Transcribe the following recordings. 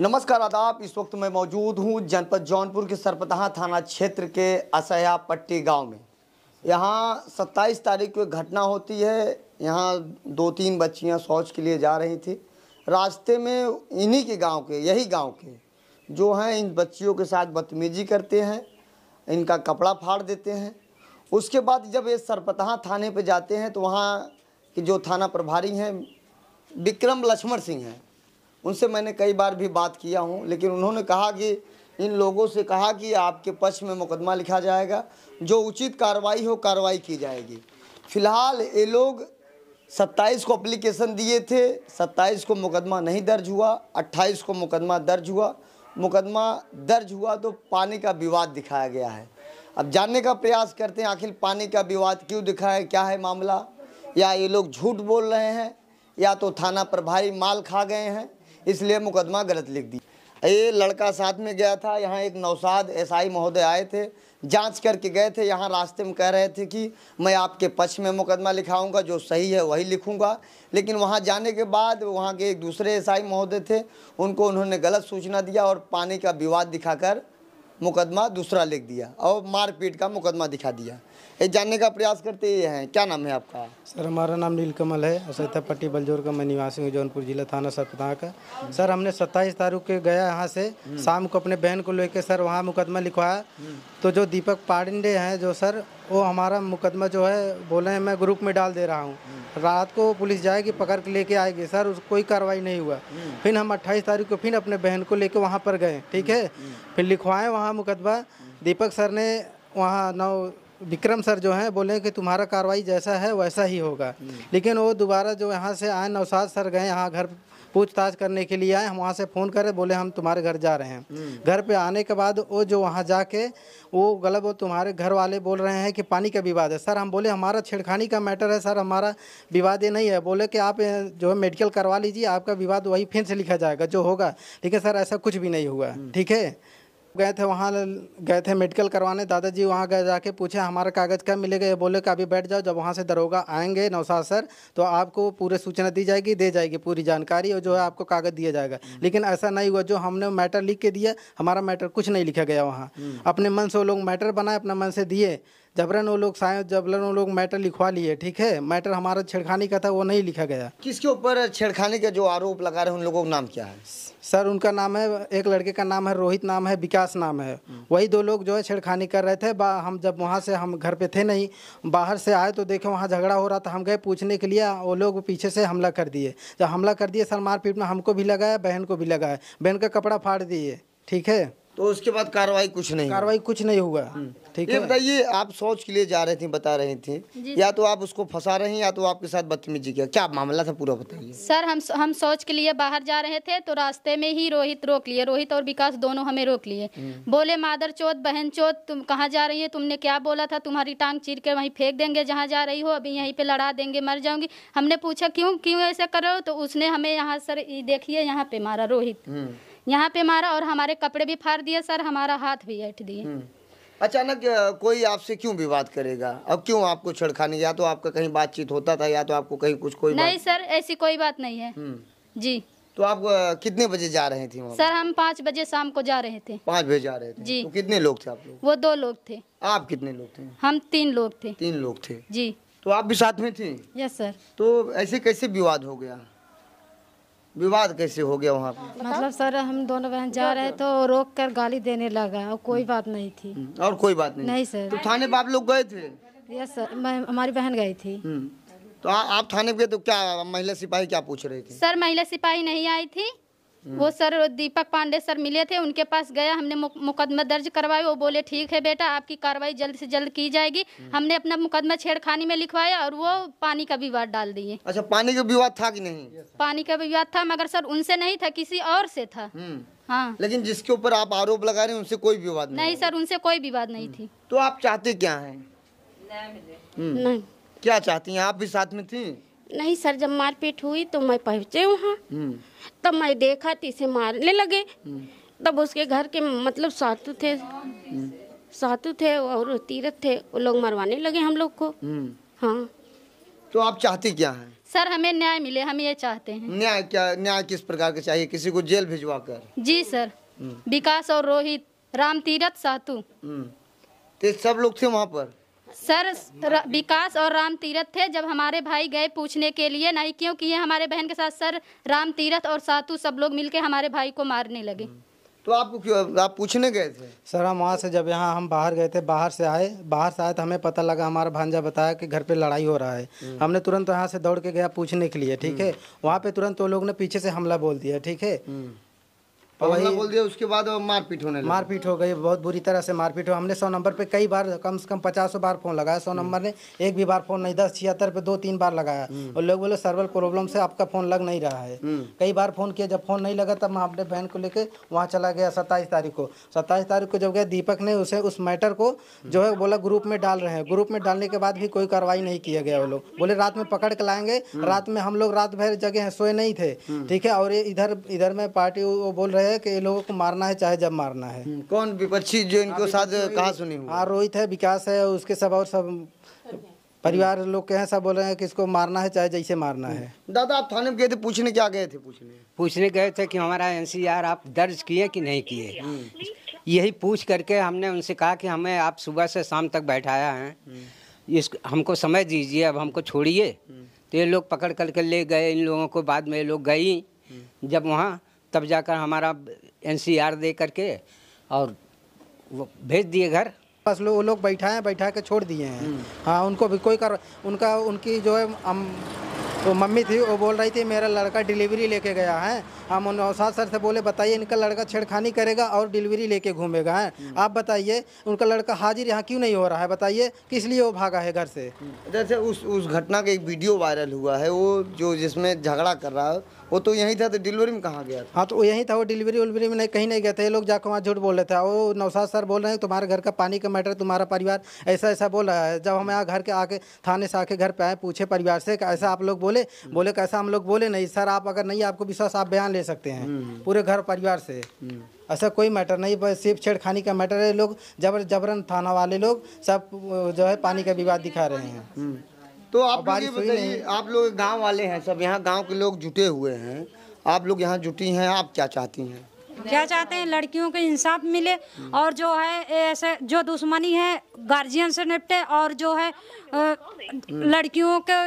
नमस्कार आदाब इस वक्त मैं मौजूद हूँ जनपद जौनपुर के सरपतहा थाना क्षेत्र के असया पट्टी गांव में यहाँ 27 तारीख को एक घटना होती है यहाँ दो तीन बच्चियाँ शौच के लिए जा रही थी रास्ते में इन्हीं के गांव के यही गांव के जो हैं इन बच्चियों के साथ बदतमीजी करते हैं इनका कपड़ा फाड़ देते हैं उसके बाद जब ये सरपतहा थाने पर जाते हैं तो वहाँ के जो थाना प्रभारी हैं विक्रम लक्ष्मण सिंह हैं उनसे मैंने कई बार भी बात किया हूँ लेकिन उन्होंने कहा कि इन लोगों से कहा कि आपके पक्ष में मुकदमा लिखा जाएगा जो उचित कार्रवाई हो कार्रवाई की जाएगी फिलहाल ये लोग 27 को अप्लीकेशन दिए थे 27 को मुकदमा नहीं दर्ज हुआ 28 को मुकदमा दर्ज हुआ मुकदमा दर्ज हुआ तो पानी का विवाद दिखाया गया है अब जानने का प्रयास करते हैं आखिर पानी का विवाद क्यों दिखाया क्या है मामला या ये लोग झूठ बोल रहे हैं या तो थाना प्रभारी माल खा गए हैं इसलिए मुकदमा गलत लिख दी ये लड़का साथ में गया था यहाँ एक नौसाद एसआई महोदय आए थे जांच करके गए थे यहाँ रास्ते में कह रहे थे कि मैं आपके पक्ष में मुकदमा लिखाऊंगा जो सही है वही लिखूंगा लेकिन वहाँ जाने के बाद वहाँ के एक दूसरे एसआई महोदय थे उनको उन्होंने गलत सूचना दिया और पानी का विवाद दिखाकर मुकदमा दूसरा लिख दिया और मारपीट का मुकदमा दिखा दिया ये जानने का प्रयास करते हैं क्या नाम है आपका सर हमारा नाम नीलकमल है असैता पट्टी बलजोर का मैं निवासी हूँ जौनपुर जिला थाना सतना का सर हमने सत्ताईस तारीख के गया यहाँ से हम्म। शाम को अपने बहन को लेकर सर वहाँ मुकदमा लिखवाया हम्म। तो जो दीपक पांडे हैं जो सर वो हमारा मुकदमा जो है बोले हैं मैं ग्रुप में डाल दे रहा हूँ हम्म। रात को पुलिस जाएगी पकड़ के लेके आएगी सर उस कोई कार्रवाई नहीं हुआ फिर हम 28 तारीख को फिर अपने बहन को लेके वहाँ पर गए ठीक है फिर लिखवाएं वहाँ मुकदमा दीपक सर ने वहाँ नौ विक्रम सर जो हैं बोले कि तुम्हारा कार्रवाई जैसा है वैसा ही होगा लेकिन वो दोबारा जो यहाँ से आए नवसाद सर गए यहाँ घर पूछताछ करने के लिए आए हम वहाँ से फ़ोन करें बोले हम तुम्हारे घर जा रहे हैं घर पे आने के बाद वो जो वहाँ जाके वो गलत वो तुम्हारे घर वाले बोल रहे हैं कि पानी का विवाद है सर हम बोले हमारा छेड़खानी का मैटर है सर हमारा विवाद ये नहीं है बोले कि आप जो है मेडिकल करवा लीजिए आपका विवाद वही फिर से लिखा जाएगा जो होगा लेकिन सर ऐसा कुछ भी नहीं हुआ ठीक है गए थे वहाँ गए थे मेडिकल करवाने दादाजी वहाँ गए जाके पूछे हमारा कागज़ क्या मिलेगा ये बोले कि अभी बैठ जाओ जब वहाँ से दरोगा आएंगे नौसाद सर तो आपको पूरे सूचना दी जाएगी दे जाएगी पूरी जानकारी और जो है आपको कागज़ दिया जाएगा हम्म। लेकिन ऐसा नहीं हुआ जो हमने मैटर लिख के दिया हमारा मैटर कुछ नहीं लिखा गया वहाँ हम्म। अपने मन से वो लोग मैटर बनाए अपने मन से दिए जबरन वो लोग साइंस जबरन वो लोग मैटर लिखवा लिए ठीक है मैटर हमारा छेड़खानी का था वो नहीं लिखा गया किसके ऊपर छेड़खानी का जो आरोप लगा रहे हैं उन लोगों का नाम क्या है सर उनका नाम है एक लड़के का नाम है रोहित नाम है विकास नाम है हम्म। वही दो लोग जो है छेड़खानी कर रहे थे हम जब वहाँ से हम घर पे थे नहीं बाहर से आए तो देखे वहाँ झगड़ा हो रहा था हम गए पूछने के लिए वो लोग पीछे से हमला कर दिए जब हमला कर दिए सर मारपीट में हमको भी लगाया बहन को भी लगाया बहन का कपड़ा फाड़ दिए ठीक है तो उसके बाद कार्रवाई कुछ नहीं कार्रवाई कुछ नहीं हुआ हम्म। ठीक है बताइए आप सोच के लिए जा रहे थे बता रहे थे या तो आप उसको फंसा रहे हैं या तो आपके साथ बदतमीजी किया क्या मामला था पूरा बताइए सर हम हम सोच के लिए बाहर जा रहे थे तो रास्ते में ही रोहित रोक लिए रोहित और विकास दोनों हमें रोक लिए हम्म। बोले मादर चौथ बहन चौथ तुम कहाँ जा रही है तुमने क्या बोला था तुम्हारी टांग चीर के वहीं फेंक देंगे जहाँ जा रही हो अभी यहीं पे लड़ा देंगे मर जाऊंगी हमने पूछा क्यों क्यों ऐसा कर रहे हो तो उसने हमें यहाँ सर देखिए यहाँ पे मारा रोहित हम्म। यहाँ पे मारा और हमारे कपड़े भी फाड़ दिए सर हमारा हाथ भी ऐठ दिए हम्म। अचानक कोई आपसे क्यों विवाद करेगा अब क्यों आपको छड़खाने या तो आपका कहीं बातचीत होता था या तो आपको कहीं कुछ कोई नहीं सर ऐसी कोई बात नहीं है हम्म। जी तो आप कितने बजे जा रहे थे सर हम पाँच बजे शाम को जा रहे थे पाँच बजे जा रहे थे जी तो कितने लोग थे आप लोग वो दो लोग थे आप कितने लोग थे हम तीन लोग थे तीन लोग थे जी तो आप भी साथ में थे यस सर तो ऐसे कैसे विवाद हो गया विवाद कैसे हो गया वहाँ मतलब सर हम दोनों बहन जा रहे तो रोक कर गाली देने लगा और कोई बात नहीं थी हम्म, और कोई बात नहीं नहीं सर तो थाने बाप आप लोग गए थे यस सर मैं हमारी बहन गई थी हम्म, तो आ, आप थाने गए तो क्या महिला सिपाही क्या पूछ रहे थे सर महिला सिपाही नहीं आई थी वो हम्म। सर दीपक पांडे सर मिले थे उनके पास गया हमने मुकदमा दर्ज करवाया वो बोले ठीक है बेटा आपकी कार्रवाई जल्द से जल्द की जाएगी हम्म। हमने अपना मुकदमा छेड़खानी में लिखवाया और वो पानी का विवाद डाल दिए अच्छा पानी का विवाद था कि नहीं पानी का विवाद था मगर सर उनसे नहीं था किसी और से था हम्म। हाँ लेकिन जिसके ऊपर आप आरोप लगा रहे हैं उनसे कोई विवाद नहीं, नहीं सर उनसे कोई विवाद नहीं थी तो आप चाहते क्या है क्या चाहती है आप भी साथ में थी नहीं सर जब मारपीट हुई तो मैं पहुंचे वहाँ हम्म। तब मैं देखा तो इसे मारने लगे हम्म। तब उसके घर के मतलब सातु थे हम्म। सातु थे और तीरथ थे वो लोग मरवाने लगे हम लोग को हाँ तो आप चाहती क्या है सर हमें न्याय मिले हम ये चाहते हैं न्याय क्या न्याय किस प्रकार का चाहिए किसी को जेल भिजवा कर जी सर विकास और रोहित राम तीरथ सातु तो सब लोग थे वहाँ पर सर विकास और राम तीरथ थे जब हमारे भाई गए पूछने के लिए नहीं क्यों किए हमारे बहन के साथ सर राम तीरथ और सातु सब लोग मिलके हमारे भाई को मारने लगे हम्म। तो आपको क्यों आप पूछने गए थे सर हम वहाँ से जब यहाँ हम बाहर गए थे बाहर से आए बाहर से आए तो हमें पता लगा हमारा भांजा बताया कि घर पे लड़ाई हो रहा है हम्म। हमने तुरंत यहाँ से दौड़ के गया पूछने के लिए ठीक है हम्म। वहाँ पे तुरंत वो लोग ने पीछे से हमला बोल दिया ठीक है हमला बोल दिया उसके बाद मारपीट होने मारपीट हो गई बहुत बुरी तरह से मारपीट हो हमने सौ नंबर पे कई बार कम से कम पचासों बार फोन लगाया सौ नंबर ने एक भी बार फोन नहीं दस छिहत्तर पे दो तीन बार लगाया हम्म। और लोग बोले सर्वर प्रॉब्लम से आपका फोन लग नहीं रहा है हम्म। कई बार फोन किया जब फोन नहीं लगा तब मैं अपने बहन को लेकर वहाँ चला गया सत्ताईस तारीख को सत्ताईस तारीख को जब गया दीपक ने उसे उस मैटर को जो है बोला ग्रुप में डाल रहे हैं ग्रुप में डालने के बाद भी कोई कार्रवाई नहीं किया गया वो लोग बोले रात में पकड़ के लाएंगे हम्म। रात में हम लोग रात भर जगह सोए नहीं थे ठीक है और इधर इधर में पार्टी वो बोल रहे है कि ये लोगों को मारना है चाहे जब मारना है हम्म, कौन विपक्षी जो इनको साथ तो कहा सुनी हाँ रोहित है विकास है उसके सब और सब परिवार लोग के हैं सब बोल रहे हैं कि इसको मारना है चाहे जैसे मारना है हम्म। दादा आप थाने में गए थे पूछने क्या गए थे पूछने पूछने गए थे कि हमारा एनसीआर आप दर्ज किए कि नहीं किए हम्म। यही पूछ करके हमने उनसे कहा कि हमें आप सुबह से शाम तक बैठाया है इस हमको समय दीजिए अब हमको छोड़िए तो ये लोग पकड़ कर के ले गए इन लोगों को बाद में ये लोग गई जब वहाँ तब जाकर हमारा एन सी आर दे करके और वो भेज दिए घर बस लोग लोग बैठाए बैठा के छोड़ दिए हैं हम्म। हाँ उनको भी कोई कर उनका उनकी जो है हम तो मम्मी थी वो बोल रही थी मेरा लड़का डिलीवरी लेके गया है हम उन अवसाद सर से बोले बताइए इनका लड़का छेड़खानी करेगा और डिलीवरी लेके घूमेगा है हम्म। आप बताइए उनका लड़का हाजिर यहाँ क्यों नहीं हो रहा है बताइए किस लिए वो भागा है घर से हम्म। जैसे उस उस घटना का एक वीडियो वायरल हुआ है वो जो जिसमें झगड़ा कर रहा है वो तो यहीं था तो डिलीवरी में कहाँ गया था हाँ तो यहीं था वो डिलीवरी उलीवरी में नहीं कहीं नहीं गए थे ये लोग जाकर वहाँ झूठ बोल रहे थे वो नौसाद सर बोल रहे हैं तुम्हारे घर का पानी का मैटर तुम्हारा परिवार ऐसा ऐसा बोल रहा है जब हम यहाँ घर के आके थाने से आके घर पे आए पूछे परिवार से ऐसा आप लोग बोले बोले कैसा हम लोग बोले नहीं सर आप अगर नहीं आपको विश्वास आप बयान ले सकते हैं हम्म, हम्म। पूरे घर परिवार से हम्म। ऐसा कोई मैटर नहीं बस सिर्फ छेड़खानी का मैटर है लोग जबर जबरन थाना वाले लोग सब जो है पानी का विवाद दिखा रहे हैं तो आप लोग ये बताइए आप लोग गांव वाले हैं सब यहाँ गांव के लोग जुटे हुए हैं आप लोग यहाँ जुटी हैं आप क्या चाहती हैं क्या चाहते हैं लड़कियों को इंसाफ मिले और जो है ऐसे जो दुश्मनी है गार्जियन से निपटे और जो है लड़कियों को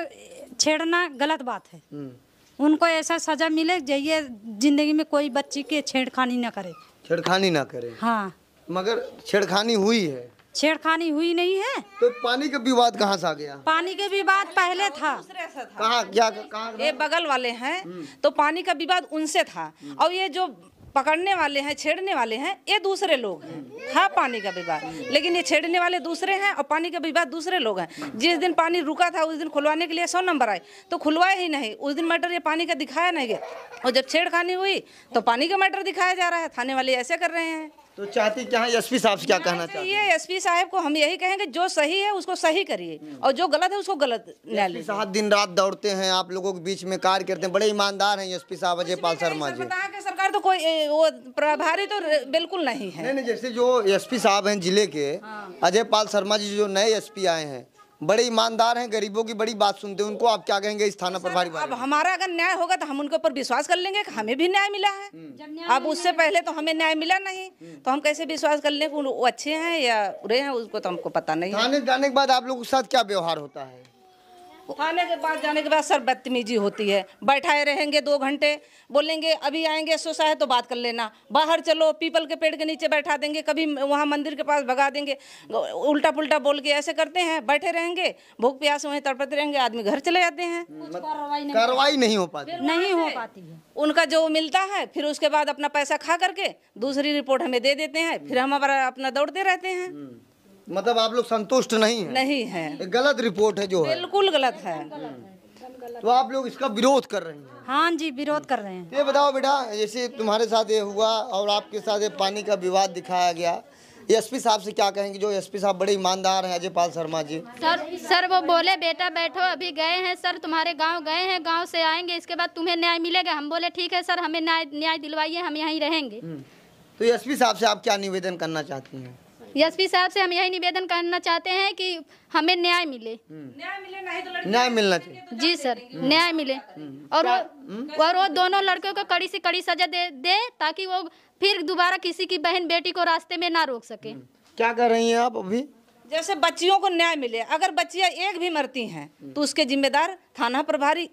छेड़ना गलत बात है हम्म। उनको ऐसा सजा मिले जाइए जिंदगी में कोई बच्ची के छेड़खानी ना करे छेड़खानी ना करे हाँ मगर छेड़खानी हुई है छेड़खानी हुई नहीं है तो पानी का विवाद कहाँ से आ गया पानी का विवाद पहले था कहाँ क्या ये बगल वाले हैं तो पानी का विवाद उनसे था और ये जो पकड़ने वाले हैं छेड़ने वाले हैं ये दूसरे लोग हैं था पानी का विवाद लेकिन ये छेड़ने वाले दूसरे हैं और पानी का विवाद दूसरे लोग हैं जिस दिन पानी रुका था उस दिन खुलवाने के लिए सौ नंबर आए तो खुलवाए ही नहीं उस दिन मैटर ये पानी का दिखाया नहीं गया और जब छेड़खानी हुई तो पानी का मैटर दिखाया जा रहा है थाने वाले ऐसे कर रहे हैं तो चाहती क्या है एसपी साहब से क्या कहना चाहिए ये एसपी साहब को हम यही कहेंगे जो सही है उसको सही करिए और जो गलत है उसको गलत न्यायालय साहब दिन रात दौड़ते हैं आप लोगों के बीच में कार्य करते हैं बड़े ईमानदार हैं एसपी साहब अजय पाल शर्मा जी सरकार तो कोई वो प्रभारी तो बिल्कुल नहीं है नहीं नहीं जैसे जो एस साहब हैं जिले के हाँ। अजय पाल शर्मा जी जो नए एस आए हैं बड़े ईमानदार हैं गरीबों की बड़ी बात सुनते हैं उनको आप क्या कहेंगे इस थाना प्रभारी अब हमारा अगर न्याय होगा तो हम उनके ऊपर विश्वास कर लेंगे कि हमें भी न्याय मिला है हम्म। अब उससे पहले तो हमें न्याय मिला नहीं हम्म। तो हम कैसे विश्वास कर लेंगे वो अच्छे हैं या बुरे हैं उसको तो हमको पता नहीं थाने जाने के बाद आप लोगों के साथ क्या व्यवहार होता है थाने के पास जाने के बाद सर बदतमीजी होती है बैठाए रहेंगे दो घंटे बोलेंगे अभी आएंगे सोसा है तो बात कर लेना बाहर चलो पीपल के पेड़ के नीचे बैठा देंगे कभी वहाँ मंदिर के पास भगा देंगे उल्टा पुल्टा बोल के ऐसे करते हैं बैठे रहेंगे भूख प्यास वहीं तड़पते रहेंगे आदमी घर चले जाते हैं मतलब कार्रवाई नहीं हो पाती नहीं हो पाती है उनका जो मिलता है फिर उसके बाद अपना पैसा खा करके दूसरी रिपोर्ट हमें दे देते हैं फिर हम अपना दौड़ते रहते हैं हम्म। मतलब आप लोग संतुष्ट नहीं है नहीं है गलत रिपोर्ट है जो है बिल्कुल गलत है तो आप लोग इसका विरोध कर रहे हैं हाँ जी विरोध कर रहे हैं तो ये बताओ बेटा जैसे तुम्हारे साथ ये हुआ और आपके साथ ये पानी का विवाद दिखाया गया एसपी साहब से क्या कहेंगे जो एसपी साहब बड़े ईमानदार हैं अजय पाल शर्मा जी सर सर वो बोले बेटा बैठो अभी गए हैं सर तुम्हारे गांव गए हैं गांव से आएंगे इसके बाद तुम्हें न्याय मिलेगा हम बोले ठीक है सर हमें न्याय न्याय दिलवाइए हम यहीं रहेंगे हम्म। तो एसपी साहब से आप क्या निवेदन करना चाहती हैं एस पी साहब से हम यही निवेदन करना चाहते हैं कि हमें न्याय मिले न्याय मिले नहीं तो न्याय मिलना चाहिए तो जी सर न्याय मिले और वो और वो दोनों लड़कों को कड़ी से कड़ी सजा दे दे ताकि वो फिर दोबारा किसी की बहन बेटी को रास्ते में ना रोक सके क्या कर रही हैं आप अभी जैसे बच्चियों को न्याय मिले अगर बच्चियाँ एक भी मरती हैं तो उसके जिम्मेदार थाना प्रभारी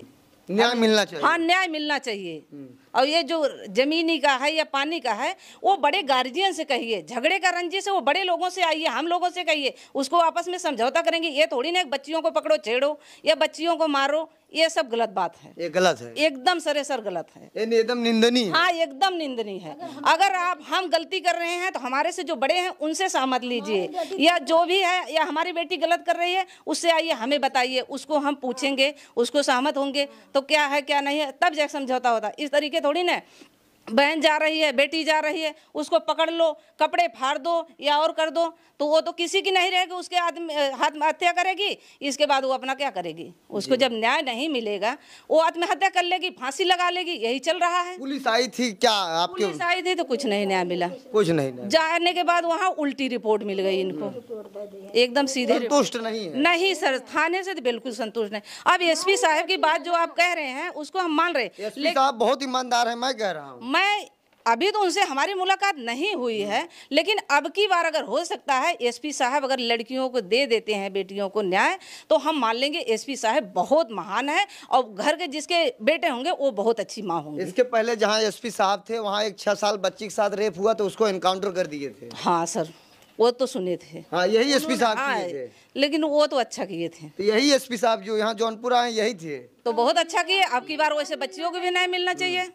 न्याय मिलना चाहिए हाँ न्याय मिलना चाहिए हम्म। और ये जो जमीनी का है या पानी का है वो बड़े गार्जियन से कहिए झगड़े का रंजी से वो बड़े लोगों से आइए हम लोगों से कहिए उसको आपस में समझौता करेंगे ये थोड़ी ना बच्चियों को पकड़ो छेड़ो या बच्चियों को मारो ये सब गलत बात है ये गलत है एकदम सरे सर गलत है एकदम निंदनीय हाँ एकदम निंदनीय है अगर आप हम गलती कर रहे हैं तो हमारे से जो बड़े हैं उनसे सहमत लीजिए हाँ, या जो भी है या हमारी बेटी गलत कर रही है उससे आइए हमें बताइए उसको हम पूछेंगे उसको सहमत होंगे तो क्या है क्या नहीं है तब जैसे समझौता होता इस तरीके थोड़ी ना बहन जा रही है बेटी जा रही है उसको पकड़ लो कपड़े फाड़ दो या और कर दो तो वो तो किसी की नहीं रहेगी उसके आदमी आत्महत्या करेगी इसके बाद वो अपना क्या करेगी उसको जब न्याय नहीं मिलेगा वो आत्महत्या कर लेगी फांसी लगा लेगी यही चल रहा है पुलिस आई थी क्या आपके पुलिस आई थी तो कुछ नहीं न्याय मिला कुछ नहीं जाने के बाद वहाँ उल्टी रिपोर्ट मिल गई इनको एकदम सीधे संतुष्ट नहीं नहीं सर थाने से तो बिल्कुल संतुष्ट नहीं अब एस साहब की बात जो आप कह रहे हैं उसको हम मान रहे लेकिन बहुत ईमानदार है मैं कह रहा हूँ मैं अभी तो उनसे हमारी मुलाकात नहीं हुई है लेकिन अब की बार अगर हो सकता है एसपी साहब अगर लड़कियों को दे देते हैं बेटियों को न्याय तो हम मान लेंगे एसपी साहब बहुत महान है और घर के जिसके बेटे होंगे वो बहुत अच्छी माँ होंगी इसके पहले जहाँ एसपी साहब थे वहाँ एक छह साल बच्ची के साथ रेप हुआ तो उसको इनकाउंटर कर दिए थे हाँ सर वो तो सुने थे हाँ यही एस साहब किए हाँ, थे लेकिन वो तो अच्छा किए थे तो यही एस साहब जो यहाँ जौनपुर आए यही थे तो बहुत अच्छा किए अब की बार वैसे बच्चियों को भी न्याय मिलना चाहिए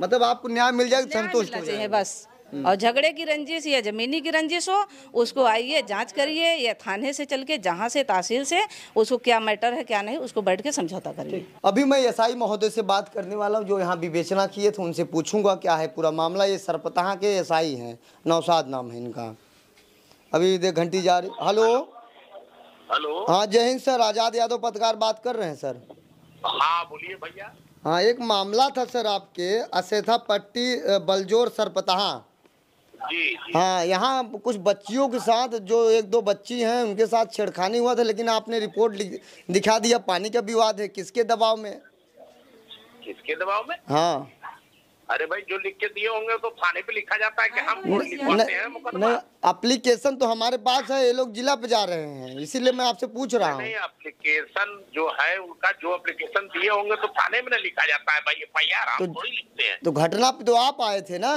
मतलब आपको न्याय मिल जाएगा संतुष्ट हो जाए बस हम्म। और झगड़े की रंजिश या ज़मीनी की रंजिश हो उसको आइए जांच करिए या थाने से चल के जहाँ से तहसील से उसको क्या मैटर है क्या नहीं उसको बैठ के समझौता करिए अभी मैं एसआई महोदय से बात करने वाला हूँ जो यहाँ विवेचना किए थे तो उनसे पूछूंगा क्या है पूरा मामला ये सरपतहा के एसआई हैं नौसाद नाम है इनका अभी देख घंटी जा रही हेलो हेलो हाँ जय हिंद सर आज़ाद यादव पत्रकार बात कर रहे हैं सर हाँ बोलिए भैया हाँ एक मामला था सर आपके असेथा पट्टी बलजोर सरपतहा हाँ यहाँ कुछ बच्चियों के साथ जो एक दो बच्ची हैं उनके साथ छेड़खानी हुआ था लेकिन आपने रिपोर्ट दिखा दिया पानी का विवाद है किसके दबाव में किसके दबाव में हाँ अरे भाई जो लिख के दिए होंगे तो थाने पे लिखा जाता है कि हाँ, हम नहीं हाँ, हैं मुकदमा एप्लीकेशन तो हमारे पास है ये लोग जिला पे जा रहे हैं इसीलिए मैं आपसे पूछ रहा हूँ एप्लीकेशन जो है उनका जो एप्लीकेशन दिए होंगे तो थाने में ना लिखा जाता है भाई एफ आई आर तो लिखते हैं तो घटना पे तो आप आए थे ना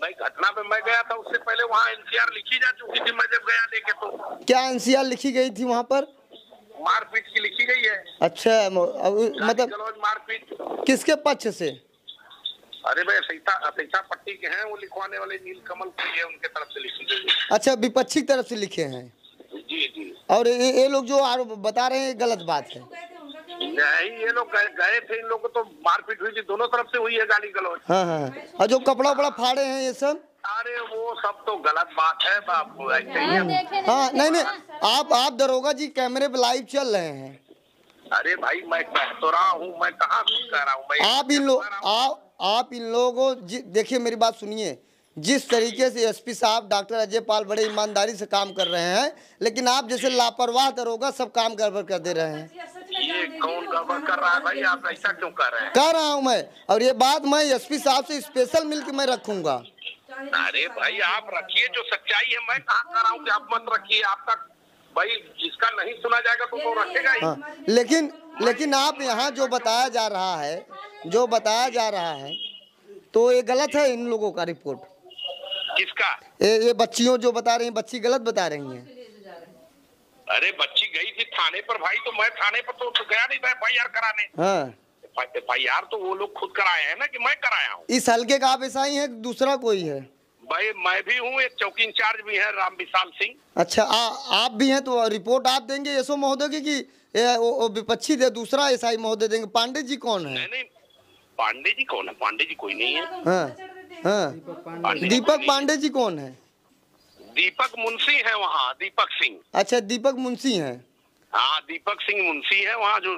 नहीं घटना पे मैं गया था उससे पहले वहाँ एनसीआर लिखी जा चुकी थी मैं जब गया लेके तो क्या एनसीआर लिखी गई थी वहाँ पर मारपीट की लिखी गई है अच्छा मतलब मारपीट किसके पक्ष से अरे भाई अपेक्षा पट्टी के हैं वो लिखवाने वाले नील कमल है उनके तरफ से लिखे अच्छा विपक्षी तरफ से लिखे हैं जी जी और ये लोग जो आरोप बता रहे हैं गलत बात है नहीं ये लोग गए थे इन लोग को तो मारपीट हुई थी दोनों तरफ से हुई है गाली गलौज हाँ हाँ, हाँ। जो कपड़ा वपड़ा फाड़े हैं ये सब अरे वो सब तो गलत बात है बापू ऐसे ही हाँ नहीं नहीं आप आप दरोगा जी कैमरे पे लाइव चल रहे हैं अरे भाई मैं कह तो रहा हूँ मैं कहाँ कह रहा हूँ आप इन लोग आप इन लोगों देखिए मेरी बात सुनिए जिस तरीके से एसपी साहब डॉक्टर अजय पाल बड़े ईमानदारी से काम कर रहे हैं लेकिन आप जैसे लापरवाह दरोगा सब काम गड़बड़ कर दे रहे हैं ये कौन गड़बड़ कर रहा है भाई आप ऐसा क्यों कर रहे हैं कह रहा हूँ मैं और ये बात मैं एसपी साहब से स्पेशल मिल के मैं रखूंगा अरे भाई आप रखिए जो सच्चाई है मैं कहा कर रहा हूँ आप मत रखिए आपका भाई जिसका नहीं सुना जाएगा तो वो रखेगा हाँ, लेकिन लेकिन आप यहाँ जो बताया जा रहा है जो बताया जा रहा है तो ये गलत है इन लोगों का रिपोर्ट किसका ये ये बच्चियों जो बता रही हैं बच्ची गलत बता रही हैं अरे बच्ची गई थी थाने पर भाई तो मैं थाने पर तो गया नहीं था एफ कराने हाँ आई तो वो लोग खुद कराए हैं ना कि मैं कराया हूँ इस हल्के का आप ऐसा ही है दूसरा कोई है भाई मैं भी हूँ एक चौकी इंचार्ज भी है राम विशाल सिंह अच्छा आ, आप भी हैं तो रिपोर्ट आप देंगे यशो महोदय की ये विपक्षी दे दूसरा ईसाई महोदय देंगे पांडे जी कौन है नहीं, पांडे जी कौन है पांडे जी कोई नहीं है हाँ, हाँ, हाँ। दीपक पांडे जी कौन है दीपक मुंशी है वहाँ दीपक सिंह अच्छा दीपक मुंशी है हाँ दीपक सिंह मुंशी है वहाँ जो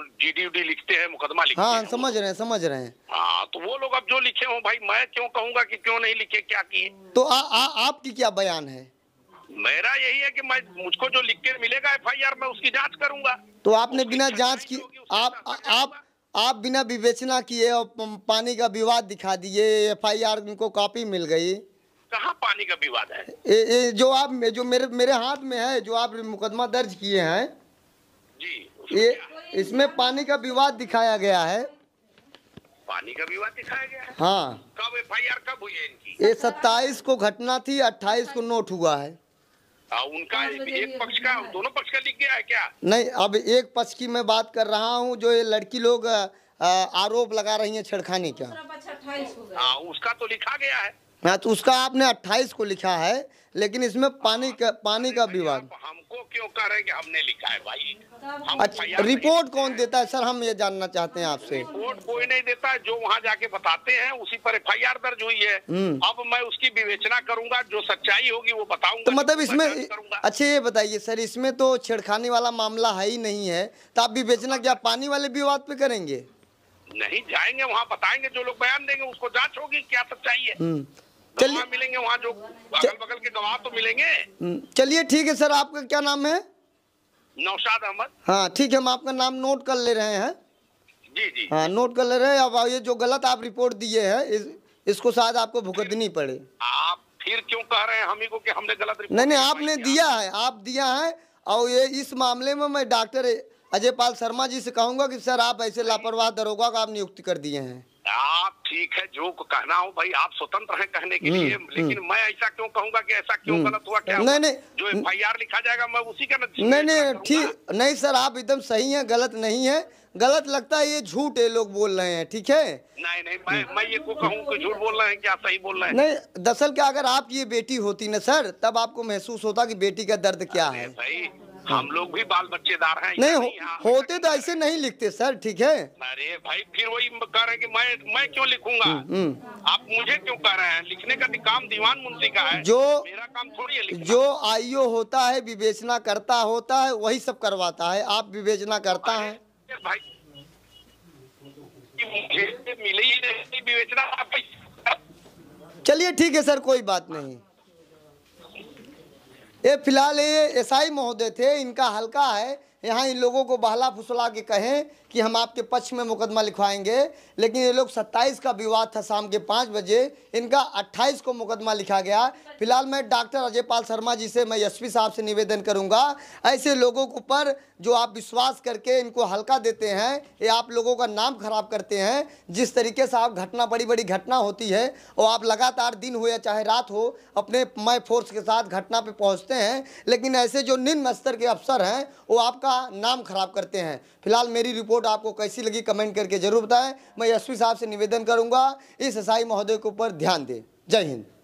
डी लिखते हैं मुकदमा लिखते हाँ, हैं समझ रहे हैं समझ रहे हैं हाँ तो वो लोग अब जो लिखे हो भाई मैं क्यों कहूँगा कि क्यों नहीं लिखे क्या किए तो आ, आ, आपकी क्या बयान है मेरा यही है कि मैं मुझको जो लिख के मिलेगा एफ आई आर मैं उसकी जाँच करूंगा तो आपने बिना जांच की आप आप आप बिना विवेचना किए और पानी का विवाद दिखा दिए एफआईआर उनको कॉपी मिल गई कहाँ पानी का विवाद है ए, ए, जो आप जो मेरे मेरे हाथ में है जो आप मुकदमा दर्ज किए हैं जी ये इसमें पानी का विवाद दिखाया गया है पानी का विवाद दिखाया गया है हाँ कब एफ आई आर कब हुई है इनकी ये सत्ताईस को घटना थी अट्ठाईस को नोट हुआ है उनका एक पक्ष का दोनों पक्ष का लिख गया है क्या नहीं अब एक पक्ष की मैं बात कर रहा हूँ जो ये लड़की लोग आरोप लगा रही है छेड़खानी का उसका तो लिखा गया है मैं हाँ, तो उसका आपने 28 को लिखा है लेकिन इसमें हाँ, पानी का हाँ, पानी का विवाद हमको क्यों कह रहे कि हमने लिखा है भाई अच्छा रिपोर्ट कौन देता है सर हम ये जानना चाहते हैं आपसे रिपोर्ट कोई नहीं देता है जो वहाँ जाके बताते हैं उसी पर एफ दर्ज हुई है हम्म। अब मैं उसकी विवेचना करूंगा जो सच्चाई होगी वो बताऊंगा तो मतलब इसमें अच्छा ये बताइए सर इसमें तो छेड़खानी वाला मामला है ही नहीं है तो आप विवेचना क्या पानी वाले विवाद पे करेंगे नहीं जाएंगे वहाँ बताएंगे जो लोग बयान देंगे उसको जाँच होगी क्या सच्चाई है हम्म। तो चलिए मिलेंगे वहाँ जो अगल बगल के गवाह तो मिलेंगे हम्म, चलिए ठीक है सर आपका क्या नाम है नौशाद अहमद हाँ ठीक है हम आपका नाम नोट कर ले रहे हैं जी जी हाँ नोट कर ले रहे हैं अब ये जो गलत आप रिपोर्ट दिए है इस, इसको शायद आपको भुगतनी पड़े आप फिर क्यों कह रहे हैं हम ही को कि हमने गलत रिपोर्ट नहीं नहीं आपने दिया है आप दिया है और ये इस मामले में मैं डॉक्टर अजय पाल शर्मा जी से कहूँगा कि सर आप ऐसे लापरवाह दरोगा का आप नियुक्ति कर दिए हैं आप ठीक है जो कहना हो भाई आप स्वतंत्र हैं कहने के हम्म, लिए हम्म। लेकिन मैं ऐसा क्यों कहूंगा कि ऐसा क्यों हम्म। गलत हुआ क्या नहीं नहीं जो एफ लिखा जाएगा मैं उसी का नहीं नहीं ठीक नहीं सर आप एकदम सही हैं गलत नहीं है गलत लगता है ये झूठ है लोग बोल रहे हैं ठीक है नहीं नहीं मैं मैं ये को कहूँ कि झूठ बोल रहे हैं क्या सही बोल रहे हैं नहीं दरअसल क्या अगर आपकी ये बेटी होती ना सर तब आपको महसूस होता कि बेटी का दर्द क्या है भाई हम लोग भी बाल बच्चेदार हैं नहीं, हो, होते तो ऐसे नहीं लिखते सर ठीक है अरे भाई फिर वही कह रहे हैं कि मैं मैं क्यों लिखूंगा हम्म, हम्म। आप मुझे क्यों कह रहे हैं लिखने का काम दीवान मुंशी का है जो मेरा काम थोड़ी है जो आईओ होता है विवेचना करता होता है वही सब करवाता है आप विवेचना करता है मिले ही विवेचना चलिए ठीक है सर कोई बात नहीं ये फिलहाल ये एसआई महोदय थे इनका हल्का है यहाँ इन लोगों को बहला फुसला के कहें कि हम आपके पक्ष में मुकदमा लिखवाएंगे लेकिन ये लोग 27 का विवाद था शाम के पाँच बजे इनका 28 को मुकदमा लिखा गया फिलहाल मैं डॉक्टर अजय पाल शर्मा जी से मैं एसपी साहब से निवेदन करूँगा ऐसे लोगों के ऊपर जो आप विश्वास करके इनको हल्का देते हैं ये आप लोगों का नाम खराब करते हैं जिस तरीके से आप घटना बड़ी बड़ी घटना होती है और आप लगातार दिन हो या चाहे रात हो अपने मय फोर्स के साथ घटना पर पहुँचते हैं लेकिन ऐसे जो निम्न स्तर के अफसर हैं वो आपका आपका नाम खराब करते हैं फिलहाल मेरी रिपोर्ट आपको कैसी लगी कमेंट करके जरूर बताएं मैं यशवी साहब से निवेदन करूंगा इस एसआई महोदय के ऊपर ध्यान दें जय हिंद